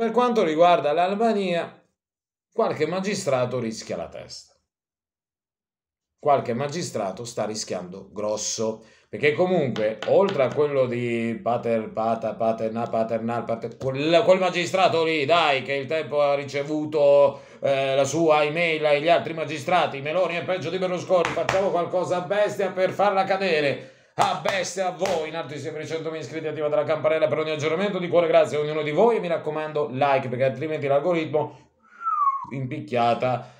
Per quanto riguarda l'Albania, qualche magistrato rischia la testa. Qualche magistrato sta rischiando grosso, perché comunque, oltre a quello di pater, pata, paterna, paternal, pater, quel, quel, magistrato lì, dai, che il tempo ha ricevuto eh, la sua email agli altri magistrati, Meloni è peggio di Berlusconi, facciamo qualcosa a bestia per farla cadere a bestia a voi. In alto i 100.000 iscritti, attivate la campanella per ogni aggiornamento. Di cuore grazie a ognuno di voi e mi raccomando like perché altrimenti l'algoritmo impicchiata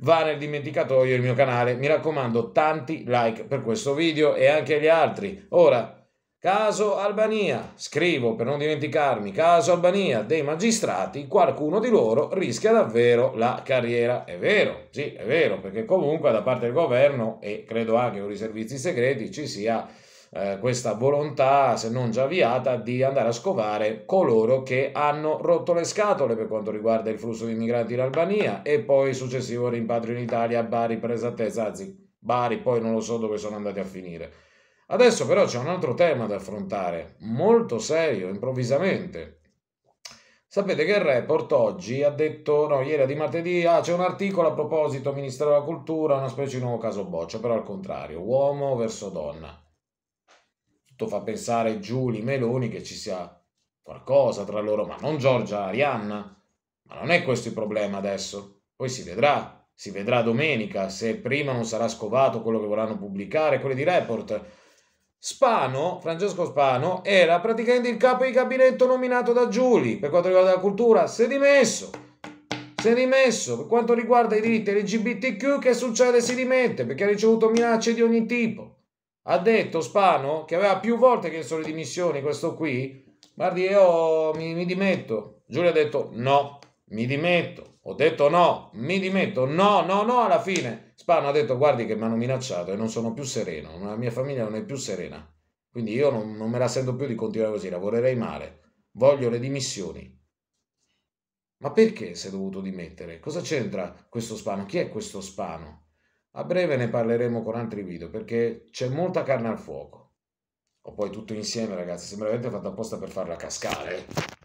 va nel dimenticatoio il mio canale. Mi raccomando tanti like per questo video e anche gli altri. Ora Caso Albania, scrivo per non dimenticarmi, caso Albania dei magistrati, qualcuno di loro rischia davvero la carriera. È vero, sì, è vero, perché comunque da parte del governo e credo anche con i servizi segreti ci sia eh, questa volontà, se non già avviata, di andare a scovare coloro che hanno rotto le scatole per quanto riguarda il flusso di migranti in Albania e poi il successivo rimpatrio in Italia, Bari, per esattezza, anzi Bari, poi non lo so dove sono andati a finire. Adesso però c'è un altro tema da affrontare, molto serio, improvvisamente. Sapete che il report oggi ha detto, no, ieri di martedì, ah, c'è un articolo a proposito Ministero della Cultura, una specie di nuovo caso boccia, però al contrario, uomo verso donna. Tutto fa pensare Giuli Meloni che ci sia qualcosa tra loro, ma non Giorgia, Arianna. Ma non è questo il problema adesso, poi si vedrà, si vedrà domenica, se prima non sarà scovato quello che vorranno pubblicare, quelli di report Spano, Francesco Spano, era praticamente il capo di gabinetto nominato da Giuli per quanto riguarda la cultura, si è dimesso. Si è dimesso per quanto riguarda i diritti LGBTQ, che succede? Si dimette perché ha ricevuto minacce di ogni tipo. Ha detto Spano che aveva più volte chiesto le dimissioni, questo qui. Guardi, io mi, mi dimetto. Giulio ha detto no, mi dimetto, ho detto no, mi dimetto, no, no, no, alla fine Spano ha detto guardi che mi hanno minacciato e non sono più sereno, la mia famiglia non è più serena, quindi io non, non me la sento più di continuare così, lavorerei male, voglio le dimissioni. Ma perché si è dovuto dimettere? Cosa c'entra questo Spano? Chi è questo Spano? A breve ne parleremo con altri video perché c'è molta carne al fuoco. O poi tutto insieme, ragazzi, sembra veramente fatto apposta per farla cascare. Eh.